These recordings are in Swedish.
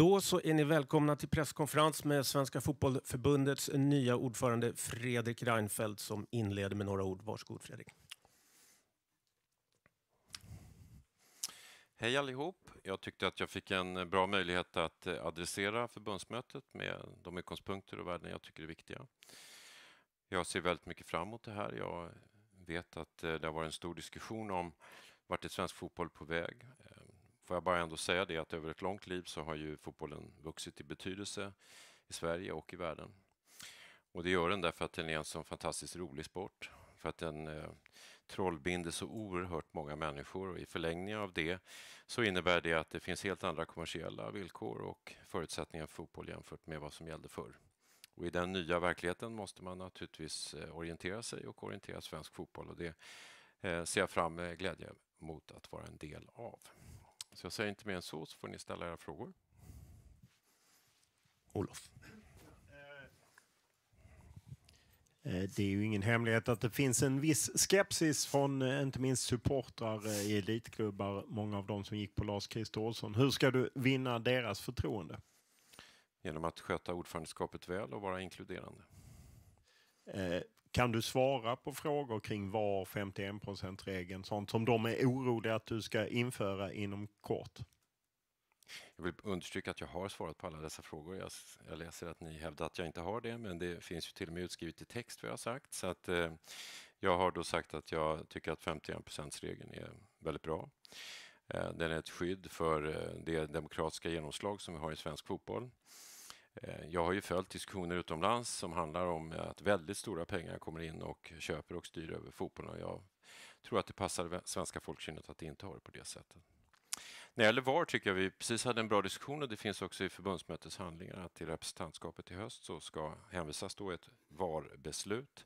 Då så är ni välkomna till presskonferens med Svenska Fotbollförbundets nya ordförande Fredrik Reinfeldt som inleder med några ord. Varsågod Fredrik. Hej allihop! Jag tyckte att jag fick en bra möjlighet att eh, adressera förbundsmötet med de utgångspunkter och värden jag tycker är viktiga. Jag ser väldigt mycket fram emot det här. Jag vet att eh, det har varit en stor diskussion om vart är svensk fotboll på väg? får jag bara ändå säga det att över ett långt liv så har ju fotbollen vuxit i betydelse i Sverige och i världen. Och det gör den därför att den är en så fantastiskt rolig sport. För att den eh, trollbinder så oerhört många människor och i förlängningen av det så innebär det att det finns helt andra kommersiella villkor och förutsättningar för fotboll jämfört med vad som gällde förr. Och I den nya verkligheten måste man naturligtvis eh, orientera sig och orientera svensk fotboll och det eh, ser jag fram med eh, glädje mot att vara en del av. Så jag säger inte mer än så, så får ni ställa era frågor. Olof. Eh, det är ju ingen hemlighet att det finns en viss skepsis från eh, inte minst supportrar eh, i elitklubbar, många av dem som gick på Lars-Christer Olsson. Hur ska du vinna deras förtroende? Genom att sköta ordförandeskapet väl och vara inkluderande. Kan du svara på frågor kring var 51%-regeln, sånt som de är oroliga att du ska införa inom kort? Jag vill understryka att jag har svarat på alla dessa frågor. Jag, jag läser att ni hävdar att jag inte har det, men det finns ju till och med utskrivet i text vad jag har sagt. Så att, eh, jag har då sagt att jag tycker att 51%-regeln är väldigt bra. Eh, den är ett skydd för eh, det demokratiska genomslag som vi har i svensk fotboll. Eh, jag har ju följt diskussioner utomlands som handlar om eh, att väldigt stora pengar kommer in och köper och styr över fotbollen. Jag tror att det passar svenska folkkynnet att inte ha det på det sättet. När det gäller VAR tycker jag vi precis hade en bra diskussion och det finns också i förbundsmötets handlingar att i representantskapet i höst så ska hänvisas då ett VAR-beslut.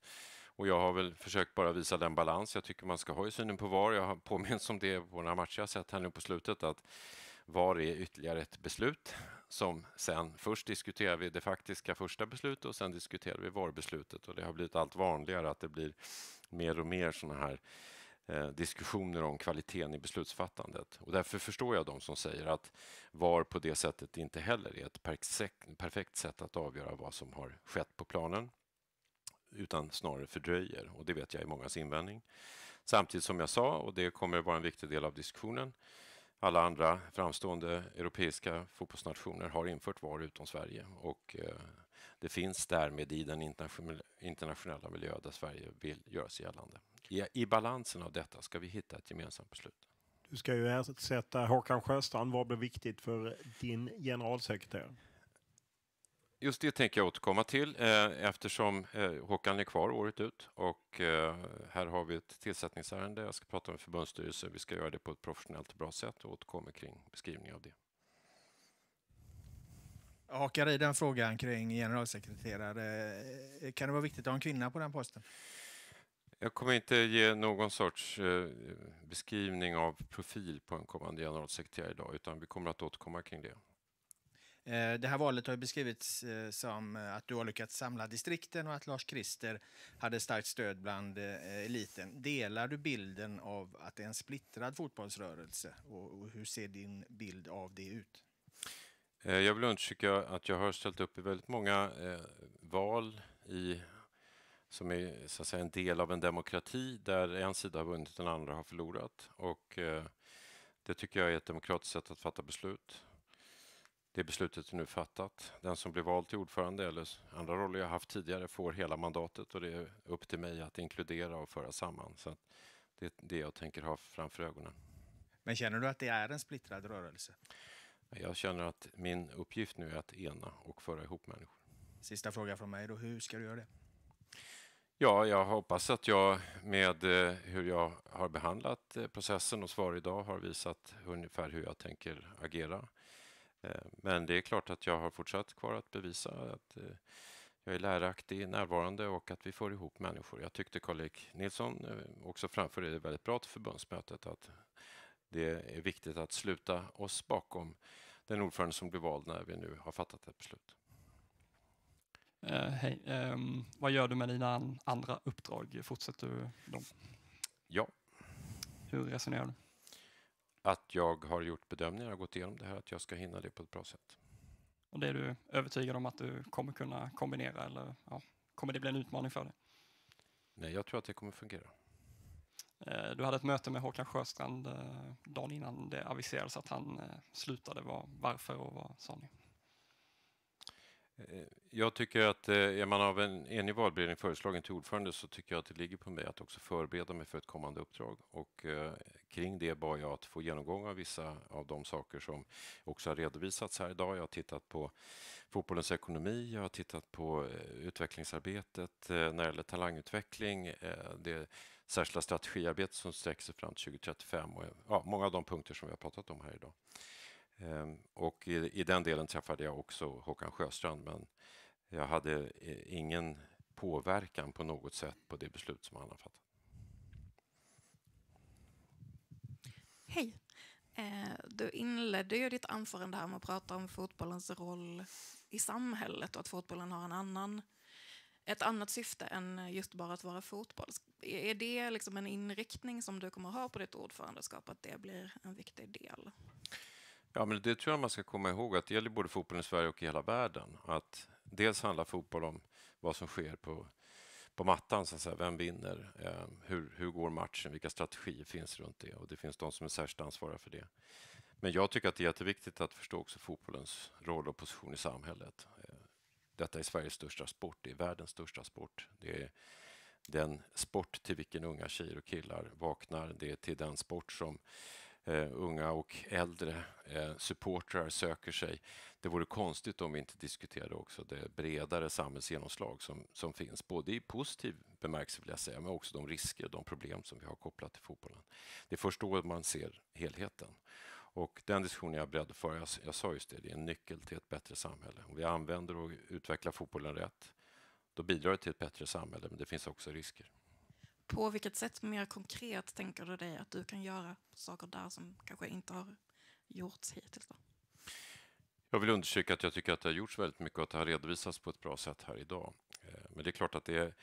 Och jag har väl försökt bara visa den balans jag tycker man ska ha i synen på VAR. Jag har påminns om det på några matcher jag sett här nu på slutet att VAR är ytterligare ett beslut som sen först diskuterar vi det faktiska första beslutet och sen diskuterar vi VAR-beslutet och det har blivit allt vanligare att det blir mer och mer sådana här eh, diskussioner om kvaliteten i beslutsfattandet. Och därför förstår jag de som säger att VAR på det sättet inte heller är ett perfekt sätt att avgöra vad som har skett på planen utan snarare fördröjer och det vet jag är mångas invändning. Samtidigt som jag sa, och det kommer att vara en viktig del av diskussionen, alla andra framstående europeiska fotbollsnationer har infört VAR utom Sverige. Och eh, det finns därmed i den internationella miljö där Sverige vill göra sig gällande. I, I balansen av detta ska vi hitta ett gemensamt beslut. Du ska ju ersätta Håkan Sjöstrand. Vad blir viktigt för din generalsekreterare? just det tänker jag återkomma till eh, eftersom eh, Håkan är kvar året ut och eh, här har vi ett tillsättningsärende. Jag ska prata med förbundsstyrelsen. Vi ska göra det på ett professionellt och bra sätt och återkommer kring beskrivning av det. Jag hakar i den frågan kring generalsekreterare. Kan det vara viktigt att ha en kvinna på den posten? Jag kommer inte ge någon sorts beskrivning av profil på en kommande generalsekreterare idag utan vi kommer att återkomma kring det. Eh, det här valet har beskrivits eh, som eh, att du har lyckats samla distrikten och att Lars Krister hade starkt stöd bland eliten. Delar du bilden av att det är en splittrad fotbollsrörelse och hur ser din bild av det ut? Jag vill understryka att jag har ställt upp i väldigt många val i som är så att säga, en del av en demokrati där en sida har vunnit och den andra har förlorat. Och, det tycker jag är ett demokratiskt sätt att fatta beslut. Det beslutet är nu fattat. Den som blir vald till ordförande eller andra roller jag haft tidigare får hela mandatet och det är upp till mig att inkludera och föra samman. Så det är det jag tänker ha framför ögonen. Men känner du att det är en splittrad rörelse? Jag känner att min uppgift nu är att ena och föra ihop människor. Sista frågan från mig då, hur ska du göra det? Ja, jag hoppas att jag med eh, hur jag har behandlat eh, processen och svar idag har visat ungefär hur jag tänker agera. Eh, men det är klart att jag har fortsatt kvar att bevisa att eh, jag är läraktig, närvarande och att vi får ihop människor. Jag tyckte Karl-Erik Nilsson eh, också framförde det väldigt bra till förbundsmötet att det är viktigt att sluta oss bakom den ordförande som blir vald när vi nu har fattat ett beslut. Uh, hej. Um, vad gör du med dina andra uppdrag? Fortsätter du dem? Ja. Hur resonerar du? att jag har gjort bedömningar och gått igenom det här, att jag ska hinna det på ett bra sätt. Och det är du övertygad om att du kommer kunna kombinera eller ja, kommer det bli en utmaning för dig? Nej, jag tror att det kommer fungera. Eh, du hade ett möte med Håkan Sjöstrand eh, dagen innan det aviserades att han eh, slutade. Varför och vad sa ni? Eh, jag tycker att eh, är man av en enig valberedning föreslagen till ordförande så tycker jag att det ligger på mig att också förbereda mig för ett kommande uppdrag. Och eh, kring det bad jag att få genomgång av vissa av de saker som också har redovisats här idag. Jag har tittat på fotbollens ekonomi, jag har tittat på utvecklingsarbetet när det gäller talangutveckling, det särskilda strategiarbetet som sträcker sig fram till 2035 och ja, många av de punkter som vi har pratat om här idag. Ehm, och i, i den delen träffade jag också Håkan Sjöstrand men jag hade eh, ingen påverkan på något sätt på det beslut som han har fattat. Hej! Eh, du inledde ju ditt anförande här med att prata om fotbollens roll i samhället och att fotbollen har en annan, ett annat syfte än just bara att vara fotboll. Är det liksom en inriktning som du kommer att ha på ditt ordförandeskap, att det blir en viktig del? Ja, men det tror jag man ska komma ihåg att det gäller både fotbollen i Sverige och i hela världen. Att dels handlar fotboll om vad som sker på, på mattan, så att säga. vem vinner, eh, hur, hur går matchen, vilka strategier finns runt det och det finns de som är särskilt ansvariga för det. Men jag tycker att det är jätteviktigt att förstå också fotbollens roll och position i samhället. Eh, detta är Sveriges största sport, det är världens största sport. Det är den sport till vilken unga tjejer och killar vaknar. Det är till den sport som eh, unga och äldre eh, supportrar söker sig. Det vore konstigt om vi inte diskuterade också det bredare samhällsgenomslag som, som finns, både i positiv bemärkelse vill jag säga, men också de risker, och de problem som vi har kopplat till fotbollen. Det är först då man ser helheten. Och den diskussionen är jag beredd att föra. Jag, jag sa just det, det är en nyckel till ett bättre samhälle. Om vi använder och utvecklar fotbollen rätt, då bidrar det till ett bättre samhälle, men det finns också risker. På vilket sätt mer konkret tänker du dig att du kan göra saker där som kanske inte har gjorts hittills? Då? Jag vill undersöka att jag tycker att det har gjorts väldigt mycket och att det har redovisats på ett bra sätt här idag. Eh, men det är klart att det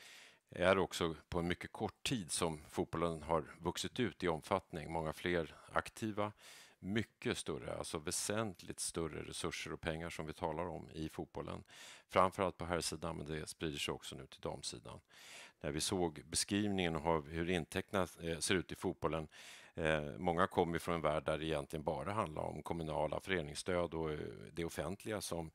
är också på en mycket kort tid som fotbollen har vuxit ut i omfattning. Många fler aktiva, mycket större, alltså väsentligt större resurser och pengar som vi talar om i fotbollen. Framförallt på här sidan men det sprider sig också nu till damsidan när vi såg beskrivningen av hur intäkterna eh, ser ut i fotbollen. Eh, många kommer från en värld där det egentligen bara handlar om kommunala föreningsstöd och eh, det offentliga som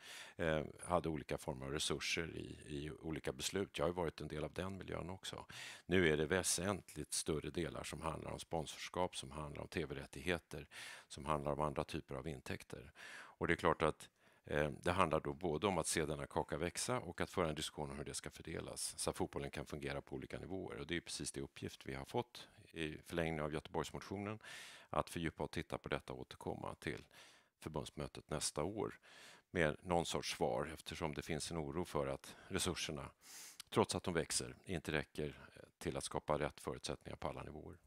hade olika former av resurser i, i olika beslut. Jag har varit en del av den miljön också. Nu är det väsentligt större delar som handlar om sponsorskap, som handlar om tv-rättigheter, som handlar om andra typer av intäkter. Och det är klart att Eh, det handlar då både om att se denna kaka växa och att föra en diskussion om hur det ska fördelas så att fotbollen kan fungera på olika nivåer. Och det är precis det uppgift vi har fått i förlängningen av Göteborgsmotionen, att fördjupa och titta på detta och återkomma till förbundsmötet nästa år med någon sorts svar eftersom det finns en oro för att resurserna, trots att de växer, inte räcker till att skapa rätt förutsättningar på alla nivåer.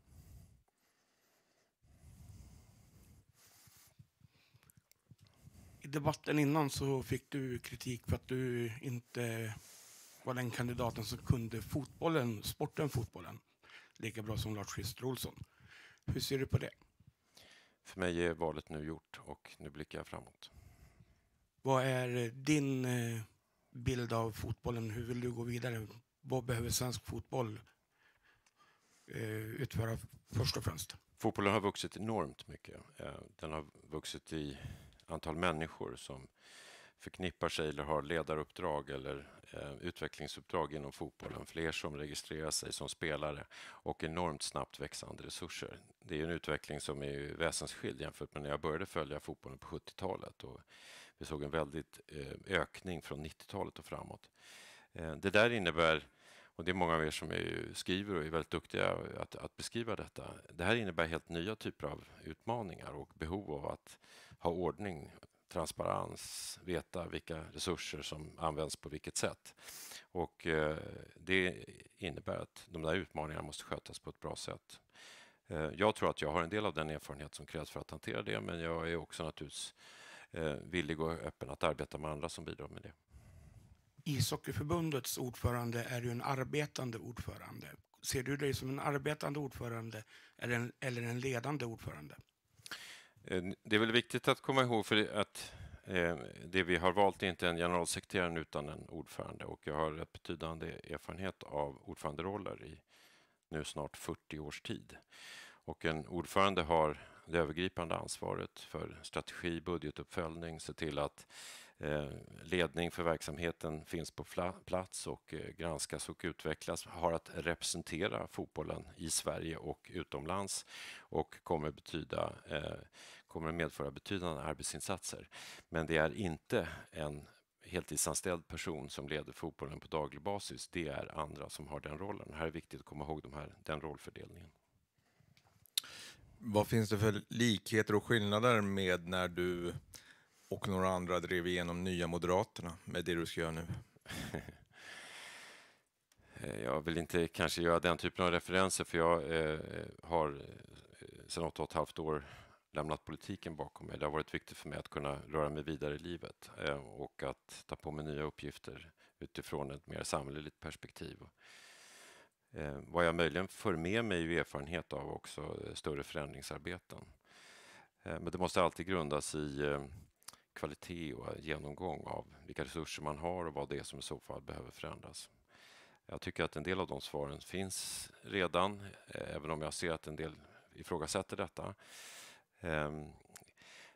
debatten innan så fick du kritik för att du inte var den kandidaten som kunde fotbollen, sporten fotbollen lika bra som Lars Christer Olsson. Hur ser du på det? För mig är valet nu gjort och nu blickar jag framåt. Vad är din eh, bild av fotbollen? Hur vill du gå vidare? Vad behöver svensk fotboll eh, utföra först och främst? Fotbollen har vuxit enormt mycket. Eh, den har vuxit i antal människor som förknippar sig eller har ledaruppdrag eller eh, utvecklingsuppdrag inom fotbollen. Fler som registrerar sig som spelare och enormt snabbt växande resurser. Det är en utveckling som är väsensskild jämfört med när jag började följa fotbollen på 70-talet. och Vi såg en väldigt eh, ökning från 90-talet och framåt. Eh, det där innebär och Det är många av er som är, skriver och är väldigt duktiga att, att beskriva detta. Det här innebär helt nya typer av utmaningar och behov av att ha ordning, transparens, veta vilka resurser som används på vilket sätt. Och eh, det innebär att de där utmaningarna måste skötas på ett bra sätt. Eh, jag tror att jag har en del av den erfarenhet som krävs för att hantera det, men jag är också naturligtvis eh, villig och öppen att arbeta med andra som bidrar med det. Ishockeyförbundets ordförande är ju en arbetande ordförande. Ser du dig som en arbetande ordförande eller en, eller en ledande ordförande? Eh, det är väl viktigt att komma ihåg för att eh, det vi har valt är inte en generalsekreterare utan en ordförande och jag har ett betydande erfarenhet av ordföranderoller i nu snart 40 års tid. Och en ordförande har det övergripande ansvaret för strategi, budgetuppföljning, se till att Eh, ledning för verksamheten finns på plats och eh, granskas och utvecklas, har att representera fotbollen i Sverige och utomlands och kommer, betyda, eh, kommer medföra betydande arbetsinsatser. Men det är inte en heltidsanställd person som leder fotbollen på daglig basis. Det är andra som har den rollen. Här är viktigt att komma ihåg de här, den rollfördelningen. Vad finns det för likheter och skillnader med när du och några andra drev igenom Nya Moderaterna med det du ska göra nu. Eh, jag vill inte kanske göra den typen av referenser för jag eh, har eh, sedan åtta och ett halvt år lämnat politiken bakom mig. Det har varit viktigt för mig att kunna röra mig vidare i livet och att ta på mig nya uppgifter utifrån ett mer samhälleligt perspektiv. vad jag möjligen för med mig är erfarenhet av också större förändringsarbeten. Men det måste alltid grundas i kvalitet och genomgång av vilka resurser man har och vad det är som i så fall behöver förändras. Jag tycker att en del av de svaren finns redan, eh, även om jag ser att en del ifrågasätter detta. Ehm,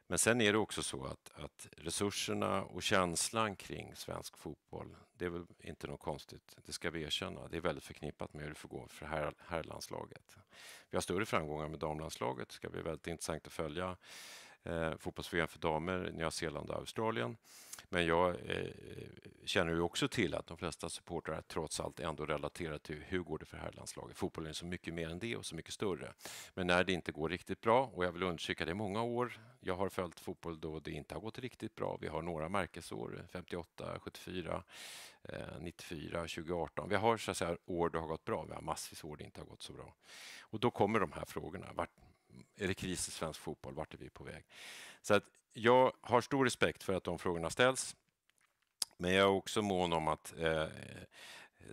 men sen är det också så att, att resurserna och känslan kring svensk fotboll, det är väl inte något konstigt, det ska vi erkänna. Det är väldigt förknippat med hur det får gå för herrlandslaget. vi har större framgångar med damlandslaget, det ska bli väldigt intressant att följa eh, fotbolls för damer, Nya Zeeland och Australien. Men jag eh, känner ju också till att de flesta supportrar trots allt ändå relaterar till hur går det för herrlandslaget. Fotbollen är så mycket mer än det och så mycket större. Men när det inte går riktigt bra, och jag vill undersöka det är många år, jag har följt fotboll då det inte har gått riktigt bra. Vi har några märkesår, 58, 74, eh, 94, 2018. Vi har så att säga, år det har gått bra, vi har massvis år det inte har gått så bra. Och då kommer de här frågorna. Vart, är det kris i svensk fotboll? Vart är vi på väg? Så att jag har stor respekt för att de frågorna ställs. Men jag är också mån om att eh,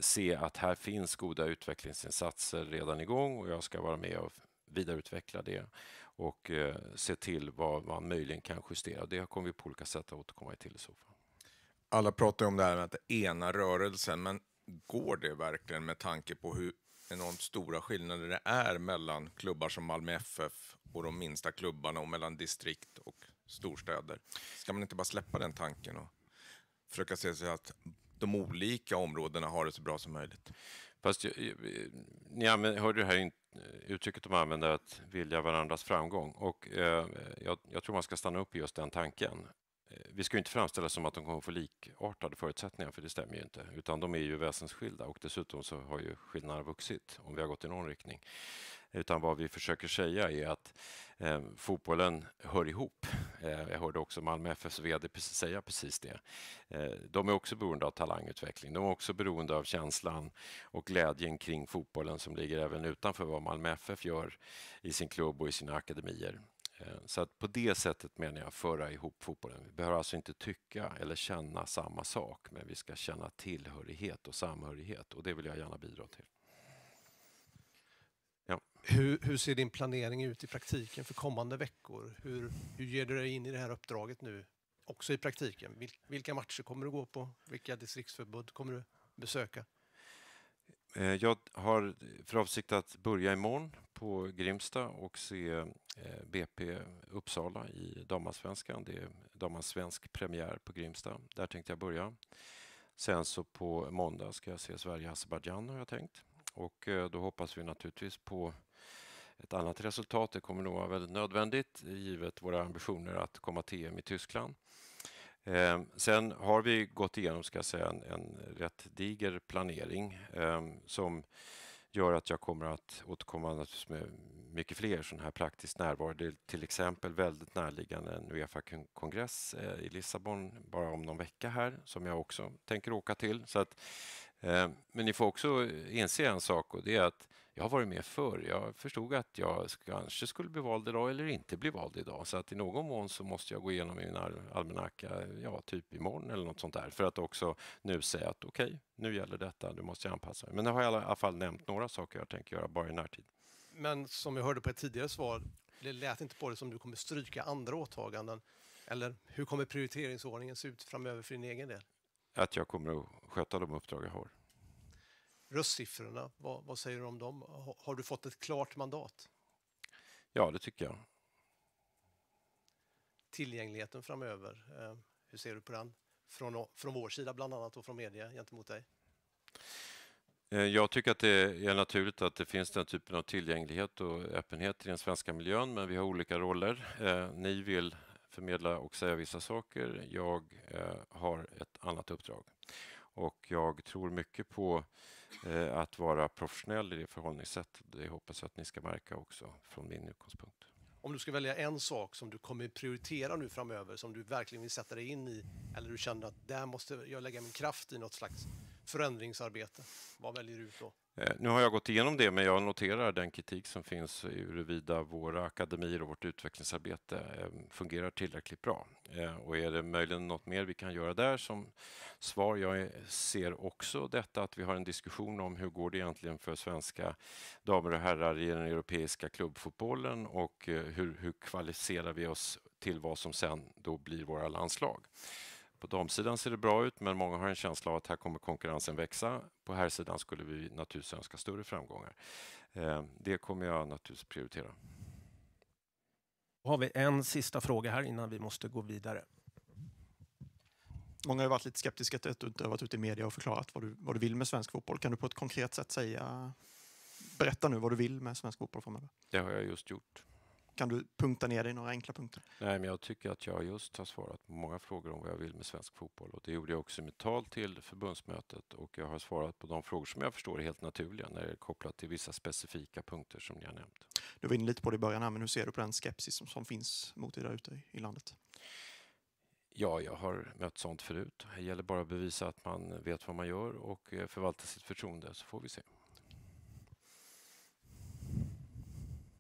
se att här finns goda utvecklingsinsatser redan igång och jag ska vara med och vidareutveckla det och eh, se till vad man möjligen kan justera. Det kommer vi på olika sätt att återkomma till i så fall. Alla pratar om det här med att ena rörelsen, men går det verkligen med tanke på hur enormt stora skillnader det är mellan klubbar som Malmö FF och de minsta klubbarna och mellan distrikt och storstäder. Ska man inte bara släppa den tanken och försöka se så att de olika områdena har det så bra som möjligt? Fast ni hörde det här uttrycket de använder, att vilja varandras framgång. Och eh, jag, jag, tror man ska stanna upp i just den tanken. Eh, vi ska inte framställa som att de kommer få likartade förutsättningar, för det stämmer ju inte, utan de är ju väsensskilda och dessutom så har ju skillnaderna vuxit om vi har gått i någon riktning. Utan vad vi försöker säga är att eh, fotbollen hör ihop. Eh, jag hörde också Malmö FFs VD säga precis det. Eh, de är också beroende av talangutveckling. De är också beroende av känslan och glädjen kring fotbollen som ligger även utanför vad Malmö FF gör i sin klubb och i sina akademier. Eh, så att på det sättet menar jag föra ihop fotbollen. Vi behöver alltså inte tycka eller känna samma sak, men vi ska känna tillhörighet och samhörighet och det vill jag gärna bidra till. Ja. Hur, hur, ser din planering ut i praktiken för kommande veckor? Hur, hur ger du dig in i det här uppdraget nu, också i praktiken? vilka matcher kommer du gå på? Vilka distriktsförbund kommer du besöka? Eh, jag har för avsikt att börja imorgon på Grimsta och se eh, BP Uppsala i damallsvenskan. Det är damallsvensk premiär på Grimsta. Där tänkte jag börja. Sen så på måndag ska jag se Sverige-Azerbajdzjan har jag tänkt. Och eh, då hoppas vi naturligtvis på ett annat resultat. Det kommer nog vara väldigt nödvändigt givet våra ambitioner att komma till EM i Tyskland. Eh, sen har vi gått igenom ska säga, en, en rätt diger planering eh, som gör att jag kommer att återkomma med mycket fler sådana här praktiskt närvaro. Det är till exempel väldigt närliggande en Uefa-kongress eh, i Lissabon bara om någon vecka här som jag också tänker åka till. Så att, eh, men ni får också inse en sak och det är att jag har varit med förr. Jag förstod att jag kanske skulle bli vald idag eller inte bli vald idag. Så att i någon mån så måste jag gå igenom min almanacka, ja, typ imorgon eller något sånt där, för att också nu säga att okej, okay, nu gäller detta, nu måste jag anpassa mig. Men nu har jag i alla fall nämnt några saker jag tänker göra bara i närtid. Men som jag hörde på ett tidigare svar, det lät inte på det som du kommer stryka andra åtaganden. Eller hur kommer prioriteringsordningen se ut framöver för din egen del? Att jag kommer att sköta de uppdrag jag har röstsiffrorna, vad, vad säger du om dem? Har, du fått ett klart mandat? Ja, det tycker jag. Tillgängligheten framöver, eh, hur ser du på den? Från, från vår sida bland annat och från media gentemot dig? Eh, jag tycker att det är naturligt att det finns den typen av tillgänglighet och öppenhet i den svenska miljön, men vi har olika roller. Eh, ni vill förmedla och säga vissa saker. Jag eh, har ett annat uppdrag. Och jag tror mycket på eh, att vara professionell i det förhållningssättet. Det hoppas jag att ni ska märka också från min utgångspunkt. Om du ska välja en sak som du kommer prioritera nu framöver som du verkligen vill sätta dig in i eller du känner att där måste jag lägga min kraft i något slags förändringsarbete. Vad väljer du ut då? Eh, nu har jag gått igenom det, men jag noterar den kritik som finns huruvida våra akademier och vårt utvecklingsarbete eh, fungerar tillräckligt bra. Eh, och är det möjligen något mer vi kan göra där som svar? Jag ser också detta att vi har en diskussion om hur går det egentligen för svenska damer och herrar i den europeiska klubbfotbollen och hur, hur kvalificerar vi oss till vad som sen då blir våra landslag. På damsidan ser det bra ut, men många har en känsla av att här kommer konkurrensen växa. På här sidan skulle vi naturligtvis önska större framgångar. Eh, det kommer jag naturligtvis prioritera. Då har vi en sista fråga här innan vi måste gå vidare. Många har varit lite skeptiska till att du inte har varit ute i media och förklarat vad du, vad du vill med svensk fotboll. Kan du på ett konkret sätt säga, berätta nu vad du vill med svensk fotboll framöver? Det har jag just gjort kan du punkta ner det i några enkla punkter? Nej, men jag tycker att jag just har svarat på många frågor om vad jag vill med svensk fotboll och det gjorde jag också i mitt tal till förbundsmötet och jag har svarat på de frågor som jag förstår är helt naturliga när det är kopplat till vissa specifika punkter som ni har nämnt. Du var inne lite på det i början här, men hur ser du på den skepsis som, som finns mot det där ute i landet? Ja, jag har mött sånt förut. Det gäller bara att bevisa att man vet vad man gör och eh, förvalta sitt förtroende så får vi se.